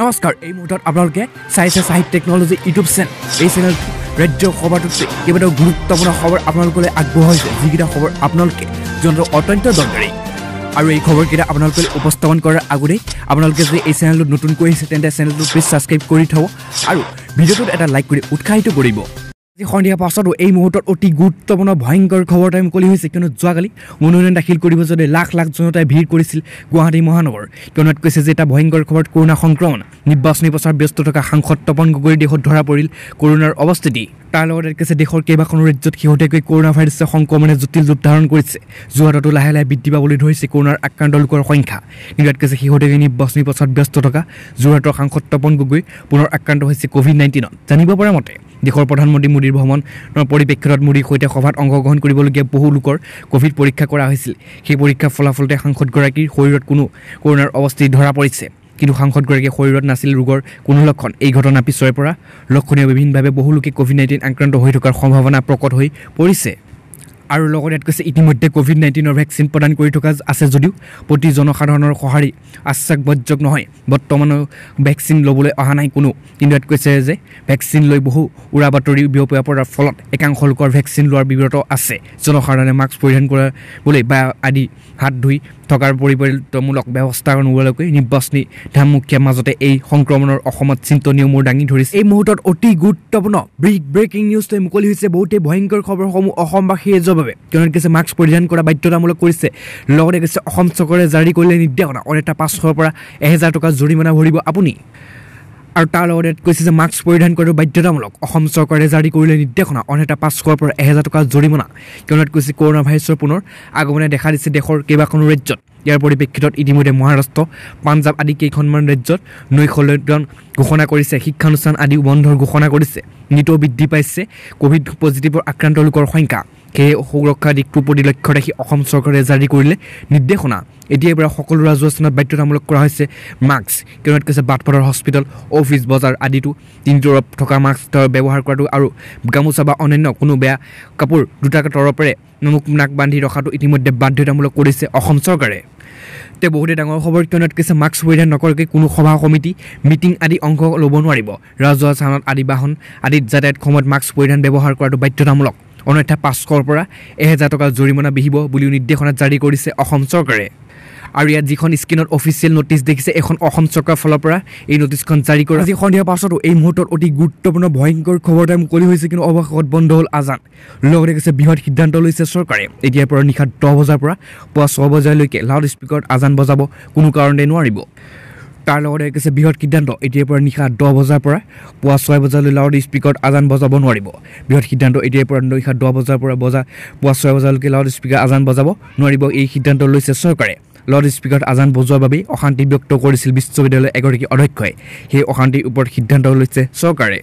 নমস্কাৰ এই মুহূৰ্তত আপোনালোকে চাইছে চাহিব টেকনলজি ইউটিউব চেনেল এই চেনেল ৰাজ্য সভাটোত কেইবাটাও গুৰুত্বপূৰ্ণ খবৰ আপোনালোকলৈ আগবঢ়াইছে যিকেইটা খবৰ আপোনালোকে জনাটো অত্যন্ত দৰকাৰী আৰু এই খবৰকেইটা আপোনালোকলৈ উপস্থাপন কৰাৰ আগতেই আপোনালোকে যদি এই চেনেলটোত নতুনকৈ আহিছে তেন্তে চেনেলটো প্লিজ ছাবস্ক্ৰাইব কৰি থ'ব আৰু ভিডিঅ'টোত এটা লাইক কৰি উৎসাহিত কৰিব যিখন দিয়া পাছতো এই মুহূৰ্তত অতি গুৰুত্বপূৰ্ণ ভয়ংকৰ খবৰ এটা মুকলি হৈছে কিয়নো যোৱাকালি মনোনয়ন দাখিল কৰিব যদি লাখ লাখ জনতাই ভিৰ কৰিছিল গুৱাহাটী মহানগৰ কিয়নো কৈছে যে এটা ভয়ংকৰ খবৰত কৰোণা সংক্ৰমণ নিৰ্বাচনী প্ৰচাৰ ব্যস্ত থকা সাংসদ তপন গগৈৰ দেশত ধৰা পৰিল কৰোণাৰ অৱস্থিতি তাৰ লগতে কৈছে দেশৰ কেইবাখনো ৰাজ্যত শেহতীয়াকৈ কৰোণা ভাইৰাছৰ সংক্ৰমণে জটিল ৰূপ ধাৰণ কৰিছে যোৰহাটতো লাহে লাহে বৃদ্ধি পাবলৈ ধৰিছে কৰোণাৰ আক্ৰান্ত লোকৰ সংখ্যা কিন্তু ইয়াত কৈছে শেহতীয়াকৈ নিৰ্বাচনী প্ৰচাৰত ব্যস্ত থকা যোৰহাটৰ সাংসদ তপন গগৈ পুনৰ আক্ৰান্ত হৈছে কভিড নাইণ্টিনত জানিব পৰা মতে দেশৰ প্ৰধানমন্ত্ৰী মোদীৰ ভ্ৰমণৰ পৰিপ্ৰেক্ষিতত মোদীৰ সৈতে সভাত অংশগ্ৰহণ কৰিবলগীয়া বহু লোকৰ কভিড পৰীক্ষা কৰা হৈছিল সেই পৰীক্ষাৰ ফলাফলতে সাংসদগৰাকীৰ শৰীৰত কোনো কৰোণাৰ অৱস্থিতি ধৰা পৰিছে কিন্তু সাংসদগৰাকীৰ শৰীৰত নাছিল ৰোগৰ কোনো লক্ষণ এই ঘটনাৰ পিছৰে পৰা লক্ষণীয় বিভিন্নভাৱে বহু লোকে ক'ভিড নাইণ্টিন আক্ৰান্ত হৈ থকাৰ সম্ভাৱনা প্ৰকট হৈ পৰিছে আৰু লগতে ইয়াত কৈছে ইতিমধ্যে ক'ভিড নাইণ্টিনৰ ভেকচিন প্ৰদান কৰি থকা আছে যদিও প্ৰতি জনসাধাৰণৰ সঁহাৰি আশ্বাসবজ্জক নহয় বৰ্তমানেও ভেকচিন ল'বলৈ অহা নাই কোনো কিন্তু ইয়াত কৈছে যে ভেকচিন লৈ বহু উৰা বাতৰি বিয়পিব পৰাৰ ফলত একাংশ লোকৰ ভেকচিন লোৱাৰ বিৰত আছে জনসাধাৰণে মাস্ক পৰিধান কৰিবলৈ বা আদি হাত ধুই থকাৰ পৰিৱৰ্তমূলক ব্যৱস্থা নোহোৱালৈকৈ নিৰ্বাচনী ধামমুখীয়া মাজতে এই সংক্ৰমণৰ অসমত চিন্তনীয় মূৰ দাঙি ধৰিছে এই মুহূৰ্তত অতি গুৰুত্বপূৰ্ণ ব্ৰিক ব্ৰেকিং নিউজটোৱে মুকলি হৈছে বহুতেই ভয়ংকৰ খবৰসমূহ অসমবাসীয়ে যাব বাবে কিয়নো কৈছে মাস্ক পৰিধান কৰা বাধ্যতামূলক কৰিছে লগতে কৈছে অসম চৰকাৰে জাৰি কৰিলে নিৰ্দেশনা অনেকটা পাঁচশৰ পৰা এহেজাৰ টকা জৰিমনা ভৰিব আপুনি আৰু তাৰ লগতে কৈছে যে মাস্ক পৰিধান কৰাটো বাধ্যতামূলক অসম চৰকাৰে জাৰি কৰিলে নিৰ্দেশনা অনেকটা পাঁচশৰ পৰা এহেজাৰ টকা জৰিমনা কিয়নো কৈছে কৰোণা ভাইৰাছৰ পুনৰ আগমনে দেখা দিছে দেশৰ কেইবাখনো ৰাজ্যত ইয়াৰ পৰিপ্ৰেক্ষিতত ইতিমধ্যে মহাৰাষ্ট্ৰ পাঞ্জাব আদি কেইখনমান ৰাজ্যত লকডাউন ঘোষণা কৰিছে শিক্ষানুষ্ঠান আদি বন্ধৰ ঘোষণা কৰিছে নিতৌ বৃদ্ধি পাইছে কোভিড পজিটিভ আক্ৰান্ত লোকৰ সংখ্যা কে সুৰক্ষা দিশটোৰ প্ৰতি লক্ষ্য ৰাখি অসম চৰকাৰে জাৰি কৰিলে নিৰ্দেশনা এতিয়াৰ পৰা সকলো ৰাজহুৱা স্থানত বাধ্যতামূলক কৰা হৈছে মাস্ক কিয়নো কৈছে বাট পথাৰ হস্পিটেল অফিচ বজাৰ আদিতো তিনি তৰপ থকা মাস্ক ব্যৱহাৰ কৰাটো আৰু গামোচা বা অন্যান্য কোনো বেয়া কাপোৰ দুটাকে তৰপেৰে নমুক নাক বান্ধি ৰখাটো ইতিমধ্যে বাধ্যতামূলক কৰিছে অসম চৰকাৰে তে বহুতে ডাঙৰ খবৰ কিয়নো কৈছে মাস্ক পৰিধান নকৰাকৈ কোনো সভা সমিতি মিটিং আদি অংশ ল'ব নোৱাৰিব ৰাজহুৱা স্থানত আদি বাহন আদিত যাতায়াত সময়ত মাস্ক পৰিধান ব্যৱহাৰ কৰাটো বাধ্যতামূলক অন্যথা পাঁচশৰ পৰা এহেজাৰ টকা জৰিমনা বিহিব বুলিও নিৰ্দেশনা জাৰি কৰিছে অসম চৰকাৰে আৰু ইয়াত যিখন স্ক্ৰীণত অফিচিয়েল নটিছ দেখিছে এইখন অসম চৰকাৰৰ ফালৰ পৰা এই নটিছখন জাৰি কৰা আজি সন্ধিয়াৰ পাছতো এই মুহূৰ্তত অতি গুৰুত্বপূৰ্ণ ভয়ংকৰ খবৰ এটা মুকলি হৈছে কিন্তু অৱশেষত বন্ধ হ'ল আজান লগতে কৈছে বৃহৎ সিদ্ধান্ত লৈছে চৰকাৰে এতিয়াৰ পৰা নিশা দহ বজাৰ পৰা পুৱা ছয় বজালৈকে লাউড স্পীকাৰত আজান বজাব কোনো কাৰণতে নোৱাৰিব তাৰ লগতে কৈছে বৃহৎ সিদ্ধান্ত এতিয়াৰ পৰা নিশা দহ বজাৰ পৰা পুৱা ছয় বজালৈ লাউড স্পীকাৰত আজান বজাব নোৱাৰিব বৃহৎ সিদ্ধান্ত এতিয়াৰ পৰা নিশা দহ বজাৰ পৰা বজা পুৱা ছয় বজালৈকে লাউড স্পীকাৰ আজান বজাব নোৱাৰিব এই সিদ্ধান্ত লৈছে চৰকাৰে লাউড স্পীকাৰত আজান বজোৱাৰ বাবেই অশান্তি ব্যক্ত কৰিছিল বিশ্ববিদ্যালয়ৰ এগৰাকী অধ্যক্ষই সেই অশান্তিৰ ওপৰত সিদ্ধান্ত লৈছে চৰকাৰে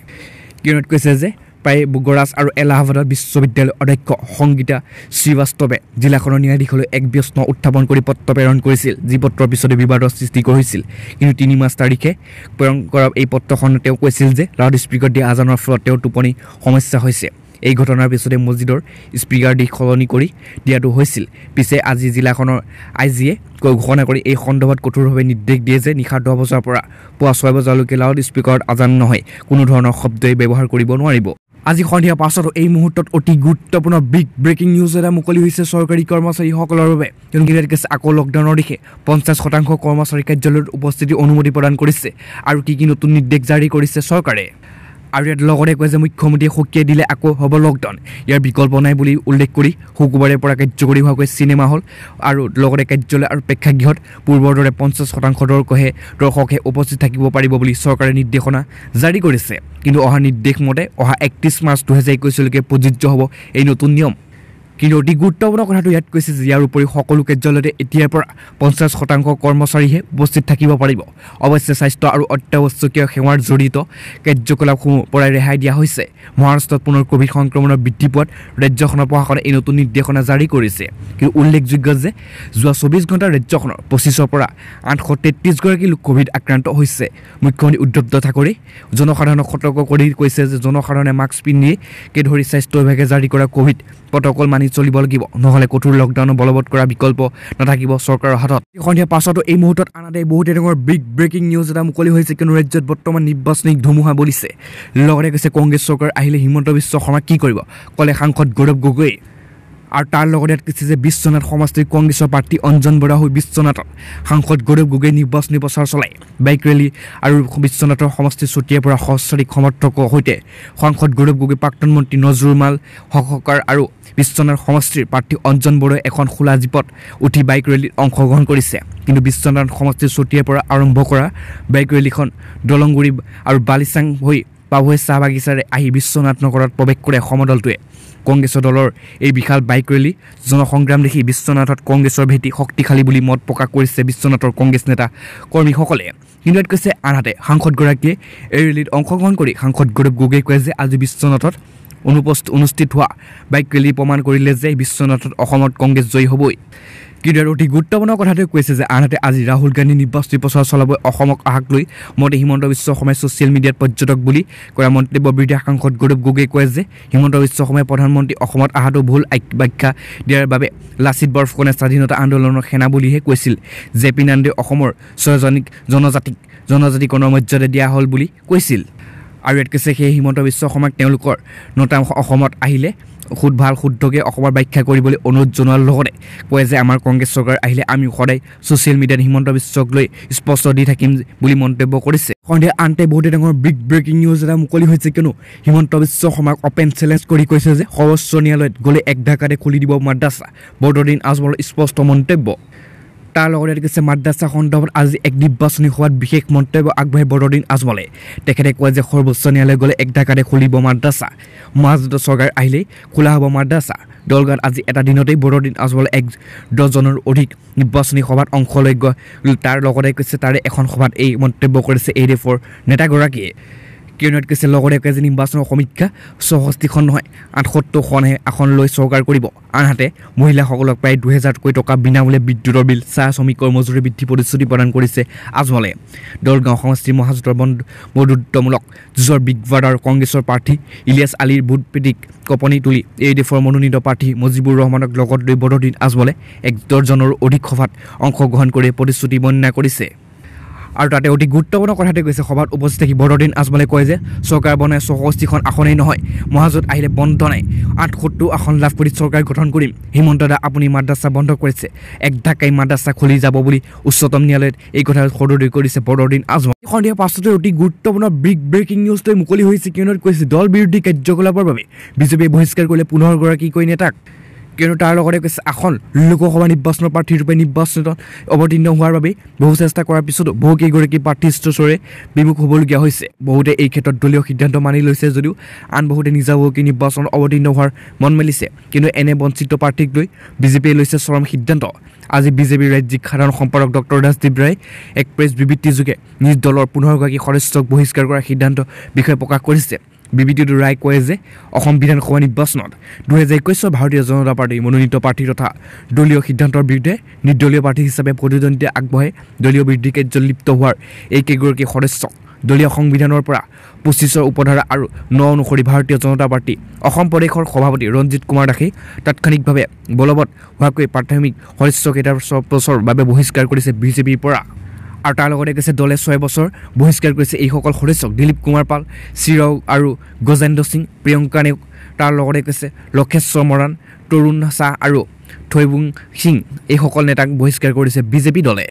কিয়নত কৈছে যে প্ৰায় বগৰাজ আৰু এলাহাবাদৰ বিশ্ববিদ্যালয়ৰ অধ্যক্ষ সংগীতা শ্ৰীবাস্তৱে জিলাখনৰ ন্যায়াধীশলৈ এক ব্যস্ত উত্থাপন কৰি পত্ৰ প্ৰেৰণ কৰিছিল যি পত্ৰৰ পিছতে বিবাদৰ সৃষ্টি কৰিছিল কিন্তু তিনি মাৰ্চ তাৰিখে প্ৰেৰণ কৰা এই পত্ৰখন তেওঁ কৈছিল যে লাউড স্পীকাৰ দিয়া আজানৰ ফলত তেওঁৰ টোপনি সমস্যা হৈছে এই ঘটনাৰ পিছতে মছজিদৰ স্পীকাৰ দিশ সলনি কৰি দিয়াটো হৈছিল পিছে আজি জিলাখনৰ আই জিয়ে ঘোষণা কৰি এই সন্দৰ্ভত কঠোৰভাৱে নিৰ্দেশ দিয়ে যে নিশা দহ বজাৰ পৰা পুৱা ছয় বজালৈকে লাউড স্পীকাৰত আজান নহয় কোনো ধৰণৰ শব্দই ব্যৱহাৰ কৰিব নোৱাৰিব আজি সন্ধিয়া পাছতো এই মুহূৰ্তত অতি গুৰুত্বপূৰ্ণ বিগ ব্ৰেকিং নিউজ এটা মুকলি হৈছে চৰকাৰী কৰ্মচাৰীসকলৰ বাবে কিয়নো আকৌ লকডাউনৰ দিশে পঞ্চাছ শতাংশ কৰ্মচাৰী কাৰ্যালয়ত উপস্থিতি অনুমতি প্ৰদান কৰিছে আৰু কি কি নতুন নিৰ্দেশ জাৰি কৰিছে চৰকাৰে আৰু ইয়াত লগতে কয় যে মুখ্যমন্ত্ৰীয়ে সকীয়াই দিলে আকৌ হ'ব লকডাউন ইয়াৰ বিকল্প নাই বুলি উল্লেখ কৰি শুকুৰবাৰে পৰা কাৰ্যকৰী হোৱাকৈ চিনেমা হল আৰু লগতে কাৰ্যালয় আৰু প্ৰেক্ষাগৃহত পূৰ্বৰ দৰে পঞ্চাছ শতাংশ দৰ্শকহে দৰ্শকহে উপস্থিত থাকিব পাৰিব বুলি চৰকাৰে নিৰ্দেশনা জাৰি কৰিছে কিন্তু অহা নিৰ্দেশ মতে অহা একত্ৰিছ মাৰ্চ দুহেজাৰ একৈছলৈকে প্ৰযোজ্য হ'ব এই নতুন নিয়ম কিন্তু অতি গুৰুত্বপূৰ্ণ কথাটো ইয়াত কৈছে যে ইয়াৰ উপৰি সকলো কাৰ্যালয়তে এতিয়াৰ পৰা পঞ্চাছ শতাংশ কৰ্মচাৰীহে উপস্থিত থাকিব পাৰিব অৱশ্যে স্বাস্থ্য আৰু অত্যাৱশ্যকীয় সেৱাৰ জড়িত কাৰ্যকলাপসমূহ পৰাই ৰেহাই দিয়া হৈছে মহাৰাষ্ট্ৰত পুনৰ ক'ভিড সংক্ৰমণৰ বৃদ্ধি পোৱাত ৰাজ্যখনৰ প্ৰশাসনে এই নতুন নিৰ্দেশনা জাৰি কৰিছে কিন্তু উল্লেখযোগ্য যে যোৱা চৌবিছ ঘণ্টা ৰাজ্যখনৰ পঁচিছৰ পৰা আঠশ তেত্ৰিছগৰাকী লোক কভিড আক্ৰান্ত হৈছে মুখ্যমন্ত্ৰী উদ্ধৱ ঠাকৰে জনসাধাৰণক সতৰ্ক কৰি কৈছে যে জনসাধাৰণে মাস্ক পিন্ধিকে ধৰি স্বাস্থ্য বিভাগে জাৰি কৰা কভিড প্ৰট'কল মানি চলিব লাগিব নহ'লে কঠোৰ লকডাউনৰ বলবৎ কৰা বিকল্প নাথাকিব চৰকাৰৰ হাতত সন্ধিয়া পাছতো এই মুহূৰ্তত আনহাতে বহুত ডাঙৰ বিগ ব্ৰেকিং নিউজ এটা মুকলি হৈছে কিয়নো ৰাজ্যত বৰ্তমান নিৰ্বাচনী ধুমুহা বলিছে লগতে কৈছে কংগ্ৰেছ চৰকাৰ আহিলে হিমন্ত বিশ্ব শৰ্মা কি কৰিব ক'লে সাংসদ গৌৰৱ গগৈয়ে আৰু তাৰ লগতে ইয়াত কৈছে যে বিশ্বনাথ সমষ্টিৰ কংগ্ৰেছৰ প্ৰাৰ্থী অঞ্জন বৰা হৈ বিশ্বনাথত সাংসদ গৌৰৱ গগৈ নিৰ্বাচনী প্ৰচাৰ চলায় বাইক ৰেলী আৰু বিশ্বনাথৰ সমষ্টি চুটিয়াৰ পৰা সহস্বাধিক সমৰ্থকৰ সৈতে সাংসদ গৌৰৱ গগৈ প্ৰাক্তন মন্ত্ৰী নজৰুল মাল হকহকাৰ আৰু বিশ্বনাথ সমষ্টিৰ প্ৰাৰ্থী অঞ্জন বৰুৱাই এখন খোলা জীপত উঠি বাইক ৰেলীত অংশগ্ৰহণ কৰিছে কিন্তু বিশ্বনাথ সমষ্টিৰ চতিয়াৰ পৰা আৰম্ভ কৰা বাইক ৰেলীখন দলংগুৰি আৰু বালিচাং হৈ বাবুৱে চাহ বাগিচাৰে আহি বিশ্বনাথ নগৰত প্ৰৱেশ কৰে অসম দলটোৱে কংগ্ৰেছৰ দলৰ এই বিশাল বাইক ৰেলী জনসংগ্ৰাম দেখি বিশ্বনাথত কংগ্ৰেছৰ ভেটি শক্তিশালী বুলি মত প্ৰকাশ কৰিছে বিশ্বনাথৰ কংগ্ৰেছ নেতা কৰ্মীসকলে কিন্তু ইয়াত কৈছে আনহাতে সাংসদগৰাকীয়ে এই ৰেলীত অংশগ্ৰহণ কৰি সাংসদ গৌৰৱ গগৈয়ে কয় যে আজি বিশ্বনাথত অনুপস্থ অনুষ্ঠিত হোৱা বাইক ৰেলী প্ৰমাণ কৰিলে যে বিশ্বনাথত অসমত কংগ্ৰেছ জয়ী হ'বই কিন্তু ইয়াৰ অতি গুৰুত্বপূৰ্ণ কথাটোৱে কৈছে যে আনহাতে আজি ৰাহুল গান্ধী নিৰ্বাচনী প্ৰচাৰ চলাবলৈ অসমক আহাক লৈ মতে হিমন্ত বিশ্ব শৰ্মাই ছ'চিয়েল মিডিয়াত পৰ্যটক বুলি কৰা মন্তব্য বিৰোধী সাংসদ গৌৰৱ গগৈ কয় যে হিমন্ত বিশ্ব শৰ্মাই প্ৰধানমন্ত্ৰী অসমত অহাটো ভুল ব্যাখ্যা দিয়াৰ বাবে লাচিত বৰফুকনে স্বাধীনতা আন্দোলনৰ সেনা বুলিহে কৈছিল জে পি নাণ্ডে অসমৰ ছয়জনীক জনজাতিক জনজাতিকৰণৰ মৰ্যাদা দিয়া হ'ল বুলি কৈছিল আৰু ইয়াত কৈছে সেই হিমন্ত বিশ্ব শৰ্মাক তেওঁলোকৰ নতা অসমত আহিলে সুদ ভাল শুদ্ধকে অসমৰ ব্যাখ্যা কৰিবলৈ অনুৰোধ জনোৱাৰ লগতে কয় যে আমাৰ কংগ্ৰেছ চৰকাৰ আহিলে আমি সদায় ছ'চিয়েল মিডিয়াত হিমন্ত বিশ্বক লৈ স্পষ্ট দি থাকিম বুলি মন্তব্য কৰিছে সন্ধিয়া আনতে বহুতে ডাঙৰ বিগ ব্ৰেকিং নিউজ এটা মুকলি হৈছে কিয়নো হিমন্ত বিশ্ব শৰ্মাক অপেন চেলেঞ্জ কৰি কৈছে যে সৰ্বোচ্চ ন্যায়ালয়ত গ'লে এক ঢাকাতে খুলি দিব মাদ্ৰাছা বৰদিন আজমলৰ স্পষ্ট মন্তব্য তাৰ লগতে কৈছে মাদ্ৰাছা সন্দৰ্ভত আজি এক নিৰ্বাচনী সভাত বিশেষ মন্তব্য আগবাঢ়ি বদৰুদ্দিন আজমলে তেখেতে কয় যে সৰ্বোচ্চ ন্যায়ালয় গ'লে এক ডাকাতে খুলিব মাদ্ৰাছা মাজতে চৰকাৰ আহিলেই খোলা হ'ব মাদ্ৰাছা দলগাঁৱত আজি এটা দিনতেই বদৰুদ্দিন আজমলে এক দহজনৰ অধিক নিৰ্বাচনী সভাত অংশ লৈ গৈ তাৰ লগতে কৈছে তাৰে এখন সভাত এই মন্তব্য কৰিছে এ ডি এফৰ নেতাগৰাকীয়ে কিয়নো কৈছে লগতে একে যে নিৰ্বাচনৰ সমীক্ষা চৌষষ্ঠিখন নহয় আঠসত্তৰখনহে আসন লৈ চৰকাৰ কৰিব আনহাতে মহিলাসকলক প্ৰায় দুহেজাৰতকৈ টকা বিনামূলীয়া বিদ্যুতৰ বিল চাহ শ্ৰমিকৰ মজুৰি বৃদ্ধি প্ৰতিশ্ৰুতি প্ৰদান কৰিছে আজমলে দলগাঁও সমষ্টিৰ মহাজোঁটৰ বন্ধ বন্ধুত্বমূলক যুঁজৰ বিগৱাৰ্ডাৰ কংগ্ৰেছৰ প্ৰাৰ্থী ইলিয়াছ আলীৰ ভোট প্ৰীতিক কপনি তুলি ডি এফৰ মনোনীত প্ৰাৰ্থী মজিবুৰ ৰহমানক লগত লৈ বদৰদিন আজমলে এক দৰ্জনৰো অধিক সভাত অংশগ্ৰহণ কৰি প্ৰতিশ্ৰুতি বন্যা কৰিছে আৰু তাতে অতি গুৰুত্বপূৰ্ণ কথাটো কৈছে সভাত উপস্থিত থাকি বৰদিন আজমলে কয় যে চৰকাৰ বনাই ছয়ষষ্ঠিখন আসনেই নহয় মহাজোঁট আহিলে বন্ধ নাই আঠসত্তৰ আসন লাভ কৰি চৰকাৰ গঠন কৰিম হিমন্ত দা আপুনি মাদ্ৰাছা বন্ধ কৰিছে এক ধাক্কাই মাদ্ৰাছা খুলি যাব বুলি উচ্চতম ন্যায়ালয়ত এই কথা সদৰি কৰিছে বৰদিন আজমল সন্ধিয়া পাছতে অতি গুৰুত্বপূৰ্ণ ব্ৰিগ ব্ৰেকিং নিউজটোৱে মুকলি হৈছে কিয়নো কৈছে দল বিৰোধী কাৰ্যকলাপৰ বাবে বিজেপিয়ে বহিষ্কাৰ কৰিলে পোন্ধৰগৰাকীকৈ নেতাক কিয়নো তাৰ লগতে কৈছে আসন লোকসভা নিৰ্বাচনৰ প্ৰাৰ্থীৰূপে নিৰ্বাচনত অৱতীৰ্ণ হোৱাৰ বাবে বহু চেষ্টা কৰাৰ পিছতো বহুকেইগৰাকী প্ৰাৰ্থী ষ্টোচৰে বিমুখ হ'বলগীয়া হৈছে বহুতে এই ক্ষেত্ৰত দলীয় সিদ্ধান্ত মানি লৈছে যদিও আন বহুতে নিজাববীয়া নিৰ্বাচনত অৱতীৰ্ণ হোৱাৰ মন মেলিছে কিন্তু এনে বঞ্চিত প্ৰাৰ্থীক লৈ বিজেপিয়ে লৈছে চৰম সিদ্ধান্ত আজি বিজেপিৰ ৰাজ্যিক সাধাৰণ সম্পাদক ডক্টৰ দাসদীপ ৰায় এক প্ৰেছ বিবৃতিযোগে নিজ দলৰ পোন্ধৰগৰাকী সদস্যক বহিষ্কাৰ কৰাৰ সিদ্ধান্ত বিষয়ে প্ৰকাশ কৰিছে বিবৃতিটো ৰায় কয় যে অসম বিধানসভা নিৰ্বাচনত দুহেজাৰ একৈছৰ ভাৰতীয় জনতা পাৰ্টীৰ মনোনীত প্ৰাৰ্থী তথা দলীয় সিদ্ধান্তৰ বিৰুদ্ধে নিৰ্দলীয় প্ৰাৰ্থী হিচাপে প্ৰতিদ্বন্দ্বিতা আগবঢ়াই দলীয় বিৰুদ্ধে কাৰ্যত লিপ্ত হোৱাৰ এই কেইগৰাকী সদস্যক দলীয় সংবিধানৰ পৰা পঁচিছৰ উপধাৰা আৰু ন অনুসৰি ভাৰতীয় জনতা পাৰ্টী অসম প্ৰদেশৰ সভাপতি ৰঞ্জিত কুমাৰ দাসে তাৎক্ষণিকভাৱে বলবৎ হোৱাকৈ প্ৰাথমিক সদস্যকেইটাৰ বছৰ বাবে বহিষ্কাৰ কৰিছে বিজেপিৰ পৰা আৰু তাৰ লগতে কৈছে দলে ছয় বছৰ বহিষ্কাৰ কৰিছে এইসকল সদস্যক দিলীপ কুমাৰ পাল চিৰাও আৰু গজেন্দ্ৰ সিং প্ৰিয়ংকা নেওগ তাৰ লগতে কৈছে লক্ষেশ্বৰ মৰাণ তৰুণ শ্বাহ আৰু থৈবুং সিং এইসকল নেতাক বহিষ্কাৰ কৰিছে বিজেপি দলে